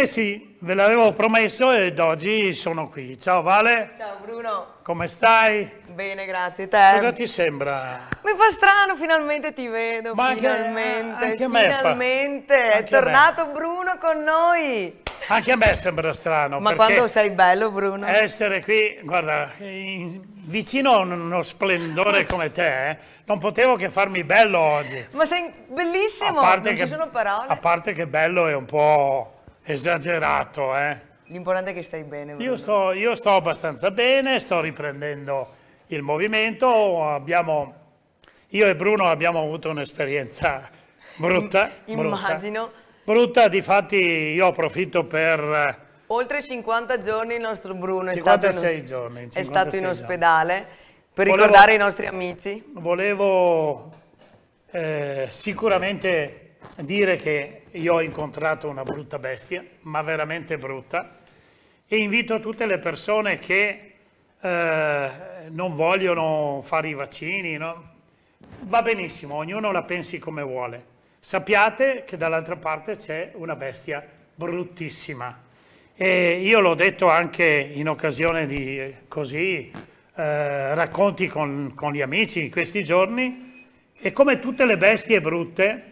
Ebbene sì, ve l'avevo promesso ed oggi sono qui. Ciao Vale. Ciao Bruno. Come stai? Bene, grazie. Te? Cosa ti sembra? Mi fa strano, finalmente ti vedo. Ma finalmente. Anche, anche finalmente. Anche è tornato Bruno con noi. Anche a me sembra strano. Ma quando sei bello, Bruno? Essere qui, guarda, vicino a uno splendore come te, eh, non potevo che farmi bello oggi. Ma sei bellissimo, non che, ci sono parole. A parte che bello è un po' esagerato, eh? L'importante è che stai bene. Io sto, io sto, abbastanza bene, sto riprendendo il movimento. Abbiamo, io e Bruno abbiamo avuto un'esperienza brutta. Immagino. Brutta, brutta difatti io approfitto per... Oltre 50 giorni il nostro Bruno è stato in, giorni, è stato in ospedale giorni. per volevo, ricordare i nostri amici. Volevo eh, sicuramente dire che io ho incontrato una brutta bestia, ma veramente brutta, e invito tutte le persone che eh, non vogliono fare i vaccini, no? va benissimo, ognuno la pensi come vuole. Sappiate che dall'altra parte c'è una bestia bruttissima. E io l'ho detto anche in occasione di eh, così, eh, racconti con, con gli amici in questi giorni, e come tutte le bestie brutte,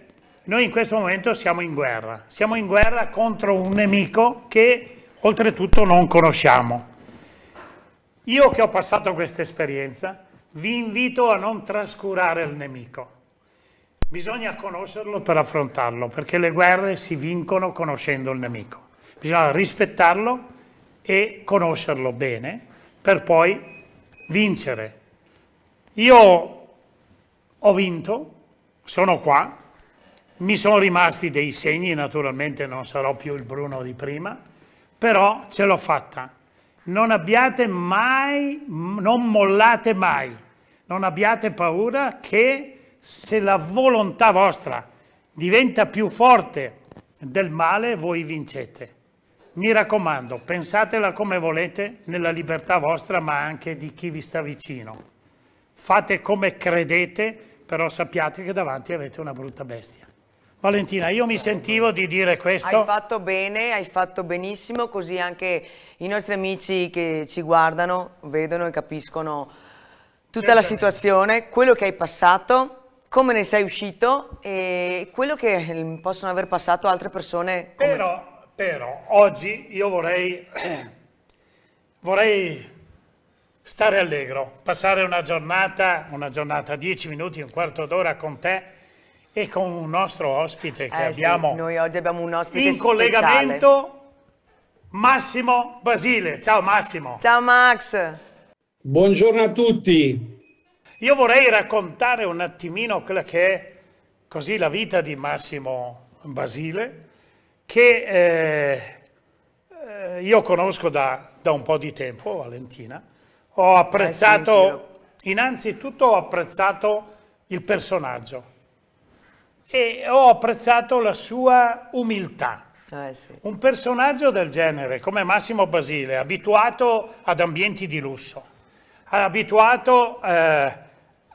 noi in questo momento siamo in guerra, siamo in guerra contro un nemico che oltretutto non conosciamo. Io che ho passato questa esperienza vi invito a non trascurare il nemico. Bisogna conoscerlo per affrontarlo, perché le guerre si vincono conoscendo il nemico. Bisogna rispettarlo e conoscerlo bene per poi vincere. Io ho vinto, sono qua, mi sono rimasti dei segni, naturalmente non sarò più il Bruno di prima, però ce l'ho fatta. Non abbiate mai, non mollate mai, non abbiate paura che se la volontà vostra diventa più forte del male, voi vincete. Mi raccomando, pensatela come volete nella libertà vostra, ma anche di chi vi sta vicino. Fate come credete, però sappiate che davanti avete una brutta bestia. Valentina, io mi sentivo di dire questo. Hai fatto bene, hai fatto benissimo, così anche i nostri amici che ci guardano vedono e capiscono tutta la situazione, quello che hai passato, come ne sei uscito e quello che possono aver passato altre persone. Però, però, oggi io vorrei, vorrei stare allegro, passare una giornata, una giornata, 10 minuti, un quarto d'ora con te, e con un nostro ospite che eh abbiamo, sì, noi oggi abbiamo un ospite in speciale. collegamento Massimo Basile. Ciao Massimo. Ciao Max. Buongiorno a tutti. Io vorrei raccontare un attimino quella che è così la vita di Massimo Basile che eh, io conosco da, da, un po' di tempo, Valentina. Ho apprezzato, eh sì, innanzitutto ho apprezzato il personaggio e ho apprezzato la sua umiltà. Eh sì. Un personaggio del genere, come Massimo Basile, abituato ad ambienti di lusso, abituato eh,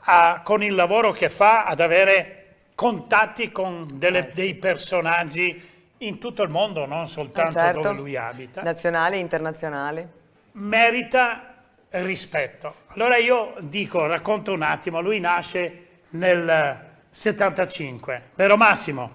a, con il lavoro che fa ad avere contatti con delle, eh sì. dei personaggi in tutto il mondo, non soltanto certo. dove lui abita. Nazionale e internazionale. Merita rispetto. Allora io dico, racconto un attimo, lui nasce nel 75, vero Massimo?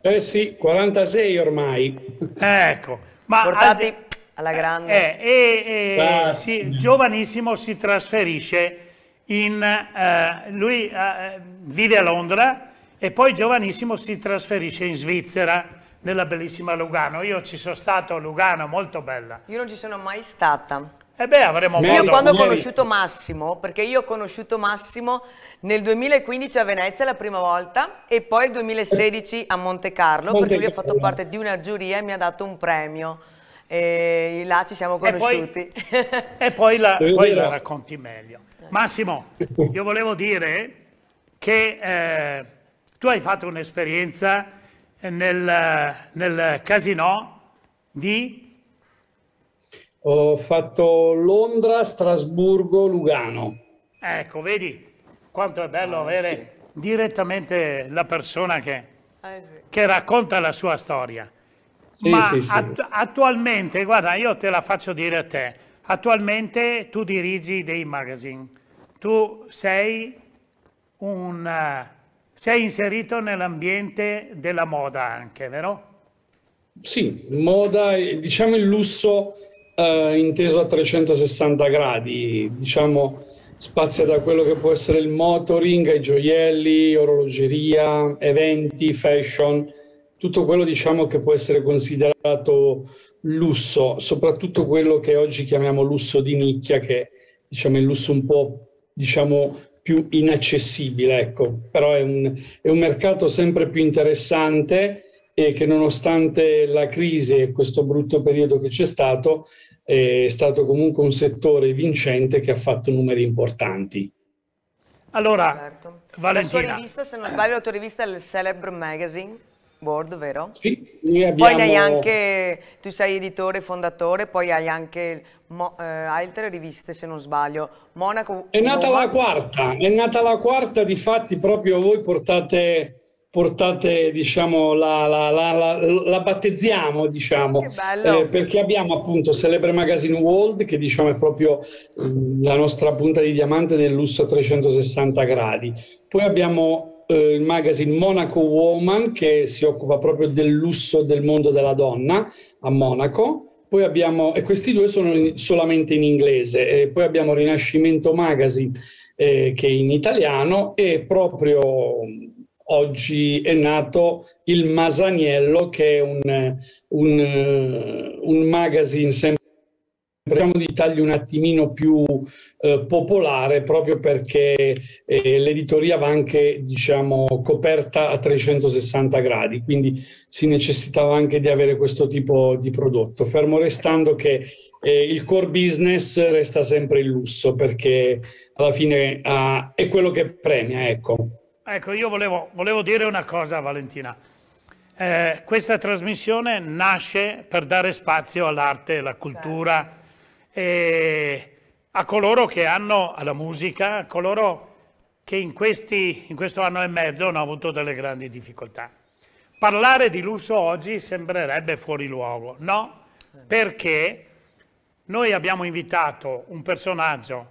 Eh sì, 46 ormai. Ecco, ma portati al... alla grande. Eh, eh, eh, sì, giovanissimo si trasferisce in eh, lui eh, vive a Londra e poi giovanissimo si trasferisce in Svizzera nella bellissima Lugano. Io ci sono stato a Lugano, molto bella. Io non ci sono mai stata. E eh beh, avremo modo. Io quando ho conosciuto Massimo, perché io ho conosciuto Massimo nel 2015 a Venezia la prima volta e poi nel 2016 a Monte Carlo, perché lui ha fatto parte di una giuria e mi ha dato un premio. E là ci siamo conosciuti. E poi, e poi, la, poi la, racconti meglio. Massimo, io volevo dire che eh, tu hai fatto un'esperienza nel, nel casino di ho fatto Londra, Strasburgo, Lugano. Ecco, vedi quanto è bello ah, avere sì. direttamente la persona che, ah, sì. che, racconta la sua storia. Sì, Ma att attualmente, guarda, io te la faccio dire a te, attualmente tu dirigi dei magazine, tu sei, un, sei inserito nell'ambiente della moda anche, vero? Sì, moda, diciamo il lusso eh, inteso a 360 gradi, diciamo spazia da quello che può essere il motoring ai gioielli, orologeria, eventi, fashion, tutto quello diciamo, che può essere considerato lusso, soprattutto quello che oggi chiamiamo lusso di nicchia, che diciamo, è il lusso un po' diciamo, più inaccessibile, ecco. però è un, è un mercato sempre più interessante e che nonostante la crisi e questo brutto periodo che c'è stato, è stato comunque un settore vincente che ha fatto numeri importanti. Allora, certo. Valentina. La sua rivista, se non sbaglio, la tua rivista è il Celebre Magazine Board, vero? Sì, abbiamo... Poi hai anche, tu sei editore, e fondatore, poi hai anche mo, eh, altre riviste, se non sbaglio. Monaco... È nata Monaco. la quarta, è nata la quarta, di fatti proprio voi portate portate, diciamo, la, la, la, la battezziamo, diciamo, eh, perché abbiamo appunto Celebre Magazine World, che diciamo è proprio mm, la nostra punta di diamante del lusso a 360 gradi. Poi abbiamo eh, il magazine Monaco Woman, che si occupa proprio del lusso del mondo della donna a Monaco. Poi abbiamo, e questi due sono in, solamente in inglese, e poi abbiamo Rinascimento Magazine, eh, che è in italiano, e proprio oggi è nato il Masaniello, che è un, un, un magazine sempre diciamo di taglio un attimino più eh, popolare proprio perché eh, l'editoria va anche diciamo coperta a 360 gradi quindi si necessitava anche di avere questo tipo di prodotto fermo restando che eh, il core business resta sempre il lusso perché alla fine ah, è quello che premia ecco Ecco, io volevo, volevo dire una cosa Valentina. Eh, questa trasmissione nasce per dare spazio all'arte, alla cultura certo. e a coloro che hanno, alla musica, a coloro che in, questi, in questo anno e mezzo hanno avuto delle grandi difficoltà. Parlare di lusso oggi sembrerebbe fuori luogo, no? Perché noi abbiamo invitato un personaggio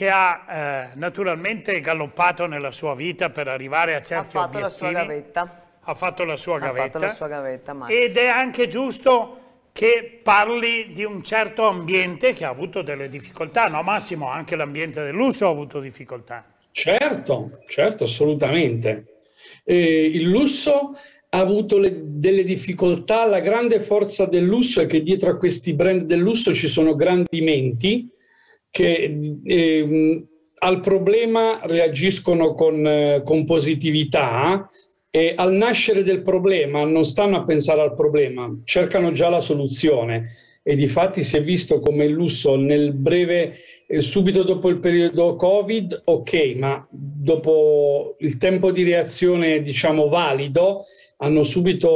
che ha eh, naturalmente galoppato nella sua vita per arrivare a certi obiettivi. Ha fatto obiettivi. la sua gavetta. Ha fatto la sua gavetta. Ha fatto la sua gavetta, Max. Ed è anche giusto che parli di un certo ambiente che ha avuto delle difficoltà, no Massimo? Anche l'ambiente del lusso ha avuto difficoltà. Certo, certo, assolutamente. E il lusso ha avuto le, delle difficoltà, la grande forza del lusso è che dietro a questi brand del lusso ci sono grandi menti che eh, al problema reagiscono con, eh, con positività e al nascere del problema non stanno a pensare al problema, cercano già la soluzione e di fatti si è visto come il lusso nel breve, eh, subito dopo il periodo Covid, ok, ma dopo il tempo di reazione diciamo valido, hanno subito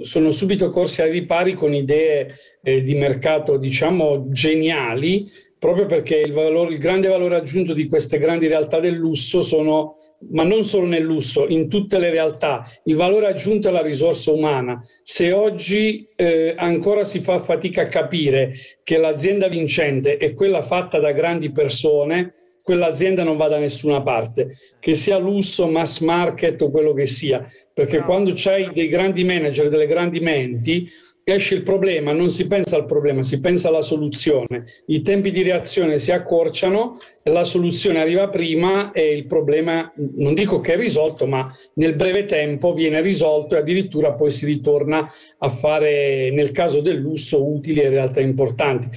sono, subito corsi ai ripari con idee eh, di mercato, diciamo, geniali, proprio perché il, valore, il grande valore aggiunto di queste grandi realtà del lusso sono ma non solo nel lusso, in tutte le realtà. Il valore aggiunto è la risorsa umana. Se oggi eh, ancora si fa fatica a capire che l'azienda vincente è quella fatta da grandi persone, quell'azienda non va da nessuna parte, che sia lusso, mass market o quello che sia perché no. quando c'hai dei grandi manager, delle grandi menti, esce il problema, non si pensa al problema, si pensa alla soluzione. I tempi di reazione si accorciano, la soluzione arriva prima e il problema, non dico che è risolto, ma nel breve tempo viene risolto e addirittura poi si ritorna a fare, nel caso del lusso, utili e realtà importanti.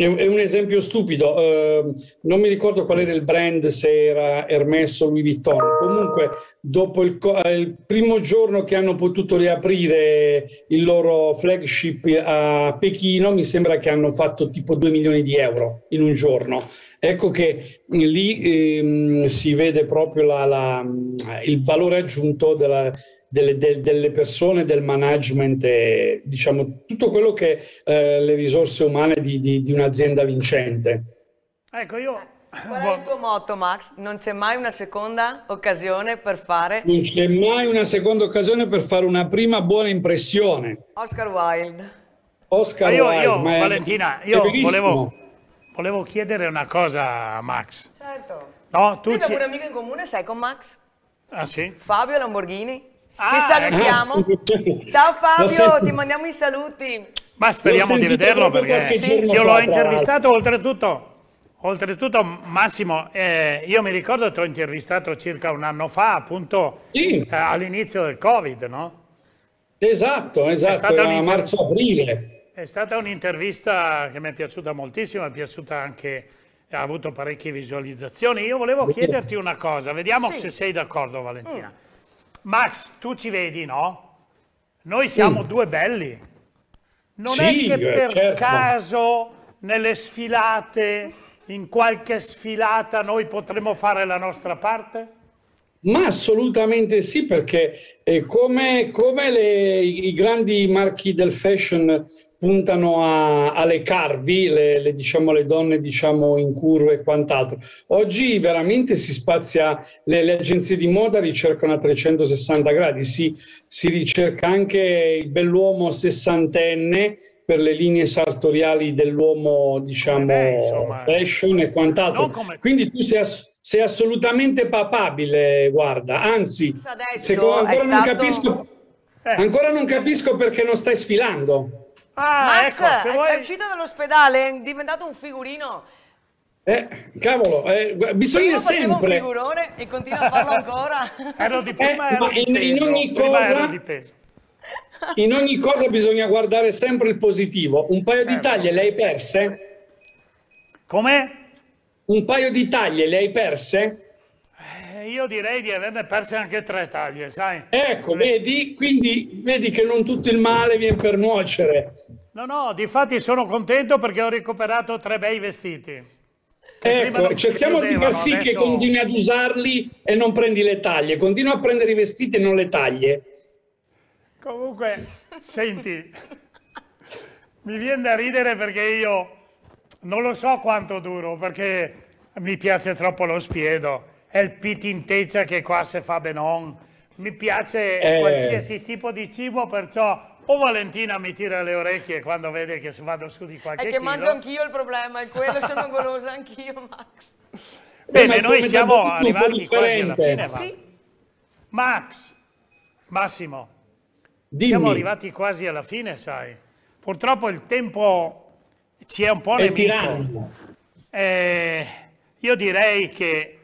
È, un esempio stupido, eh, non mi ricordo qual era il brand, se era Hermes o Louis Vuitton. Comunque, dopo il, eh, il primo giorno che hanno potuto riaprire il loro flagship a Pechino, mi sembra che hanno fatto tipo 2 milioni di euro in un giorno. Ecco che lì ehm, si vede proprio la, la, il valore aggiunto della, delle, de, delle persone, del management, e, diciamo tutto quello che eh, le risorse umane di, di, di un'azienda vincente. Ecco, io eh, Qual è il boh. tuo motto, Max? Non c'è mai una seconda occasione per fare. Non c'è mai una seconda occasione per fare una prima buona impressione. Oscar Wilde. Oscar io, Wilde. Io, Valentina, io volevo, volevo, chiedere una cosa a Max. Certo. No, tu Noi abbiamo un amico in comune, sai con Max? Ah sì? Fabio Lamborghini. Ah, Ti salutiamo. Eh. Ciao Fabio, ti mandiamo i saluti. Ma speriamo di vederlo perché sì. io l'ho intervistato oltretutto. Oltretutto Massimo, eh, io mi ricordo che ti ho intervistato circa un anno fa, appunto sì. eh, all'inizio del Covid, no? Esatto, esatto, a marzo-aprile. È stata un'intervista che mi è piaciuta moltissimo, è piaciuta anche, ha avuto parecchie visualizzazioni. Io volevo chiederti una cosa, vediamo sì. se sei d'accordo Valentina. Mm. Max, tu ci vedi, no? Noi siamo mm. due belli. Non sì, è che eh, per certo. caso nelle sfilate, in qualche sfilata, noi potremo fare la nostra parte? Ma assolutamente sì, perché eh, come, come le, i grandi marchi del fashion puntano a, a lecarvi le, le, diciamo, le donne diciamo, in curva e quant'altro. Oggi veramente si spazia, le, le agenzie di moda ricercano a 360 gradi, si, si ricerca anche il bell'uomo sessantenne per le linee sartoriali dell'uomo, diciamo, eh Beh, insomma, eh. fashion e quant'altro. Come... Quindi tu sei, ass- sei, assolutamente papabile, guarda. Anzi, se ancora non, stato... capisco, eh. ancora non capisco perché non stai sfilando. Ah, Max, ecco, se vuoi... è uscito dall'ospedale, è diventato un figurino. Eh, cavolo, eh, bisogna Prima sempre... un figurone e continua a farlo ancora. ero di eh, prima, eh, ero in, di in, ogni cosa... in ogni cosa bisogna guardare sempre il positivo. Un paio certo. di taglie le hai perse? Come? Un paio di taglie le hai perse? io direi di averne perse anche tre taglie, sai? Ecco, vedi, quindi vedi che non tutto il male viene per nuocere. No, no, difatti sono contento perché ho recuperato tre bei vestiti. Ecco, cerchiamo di far sì adesso... che continui ad usarli e non prendi le taglie, continua a prendere i vestiti e non le taglie. Comunque, senti, mi viene da ridere perché io non lo so quanto duro, perché mi piace troppo lo spiedo è il pitting teacher che qua se fa benon. Mi piace eh. qualsiasi tipo di cibo, perciò o Valentina mi tira le orecchie quando vede che vado su di qualche chilo. È che chilo. mangio anch'io il problema, è quello, sono golosa anch'io, Max. Bene, noi siamo arrivati quasi alla fine. ma... Sì. Max, Massimo, Dimmi. siamo arrivati quasi alla fine, sai. Purtroppo il tempo ci è un po' è nemico. Eh, io direi che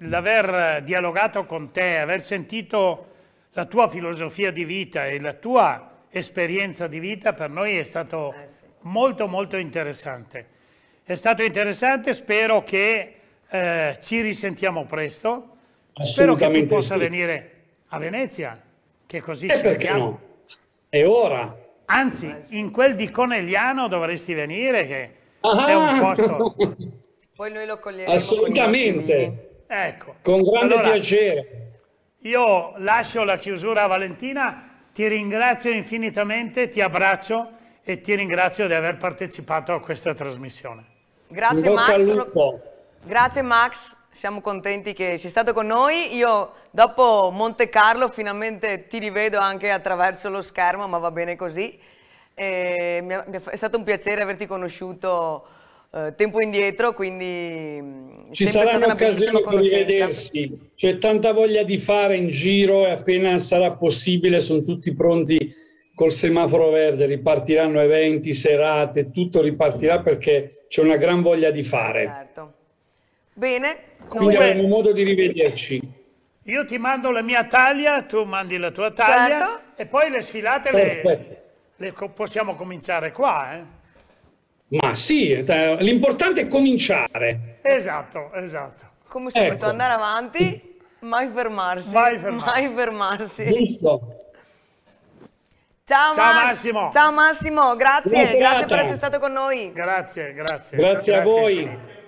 l'aver dialogato con te, aver sentito la tua filosofia di vita e la tua esperienza di vita per noi è stato eh sì. molto molto interessante. È stato interessante, spero che eh, ci risentiamo presto. Spero che tu possa sì. venire a Venezia, che così e eh, ci vediamo. No? È ora. Anzi, eh, in quel di Conegliano dovresti venire, che ah è un ah! posto... Poi noi lo coglieremo. Assolutamente. Ecco. Con grande allora, piacere. Io lascio la chiusura a Valentina, ti ringrazio infinitamente, ti abbraccio e ti ringrazio di aver partecipato a questa trasmissione. Grazie Max. Grazie Max, siamo contenti che sei stato con noi. Io dopo Monte Carlo finalmente ti rivedo anche attraverso lo schermo, ma va bene così. E è stato un piacere averti conosciuto eh, tempo indietro, quindi mm, ci saranno occasioni per rivedersi. C'è tanta voglia di fare in giro e appena sarà possibile sono tutti pronti col semaforo verde, ripartiranno eventi, serate, tutto ripartirà perché c'è una gran voglia di fare. Certo. Bene. Quindi noi... avremo modo di rivederci. Io ti mando la mia taglia, tu mandi la tua taglia certo. e poi le sfilate le, le possiamo cominciare qua. Eh? Ma sì, eh, l'importante è cominciare. Esatto, esatto. Come subito, ecco. andare avanti, mai fermarsi. Mai fermarsi. Mai fermarsi. Giusto. Ciao, Ciao Mass Massimo. Ciao Massimo, grazie, grazie per essere stato con noi. Grazie, grazie. Grazie, grazie a voi. Infinito.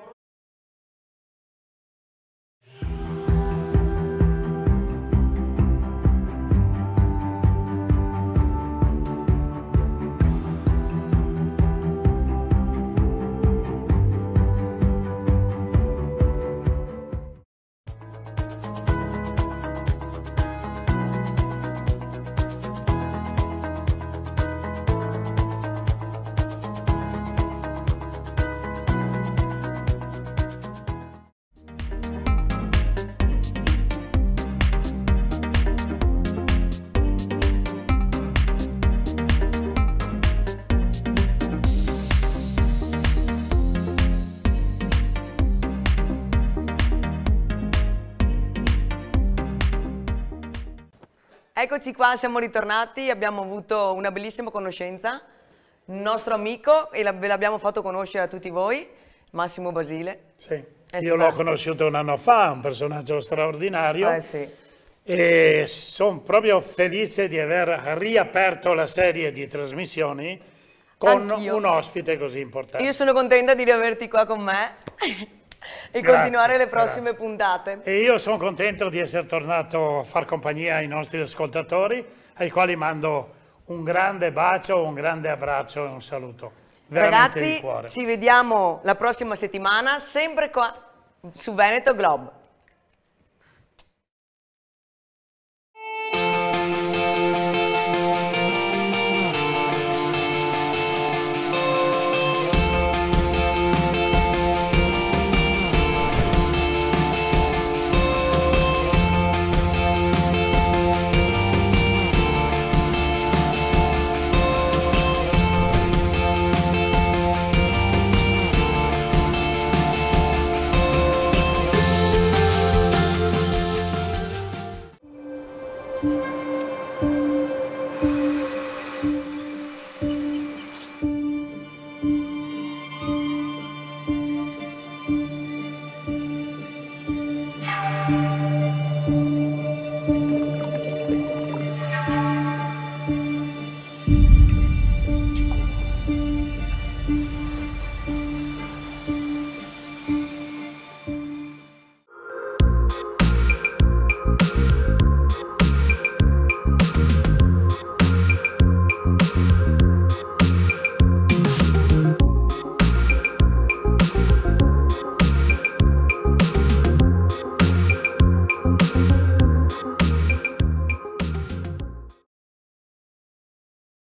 Eccoci qua, siamo ritornati, abbiamo avuto una bellissima conoscenza, il nostro amico, e ve l'abbiamo fatto conoscere a tutti voi, Massimo Basile. Sì, è io l'ho conosciuto un anno fa, un personaggio straordinario. Eh sì. E sono proprio felice di aver riaperto la serie di trasmissioni con un ospite così importante. Io sono contenta di riaverti qua con me e grazie, continuare le prossime grazie. puntate. E io sono contento di essere tornato a far compagnia ai nostri ascoltatori, ai quali mando un grande bacio, un grande abbraccio e un saluto. Veramente Ragazzi, ci vediamo la prossima settimana, sempre qua su Veneto Globe.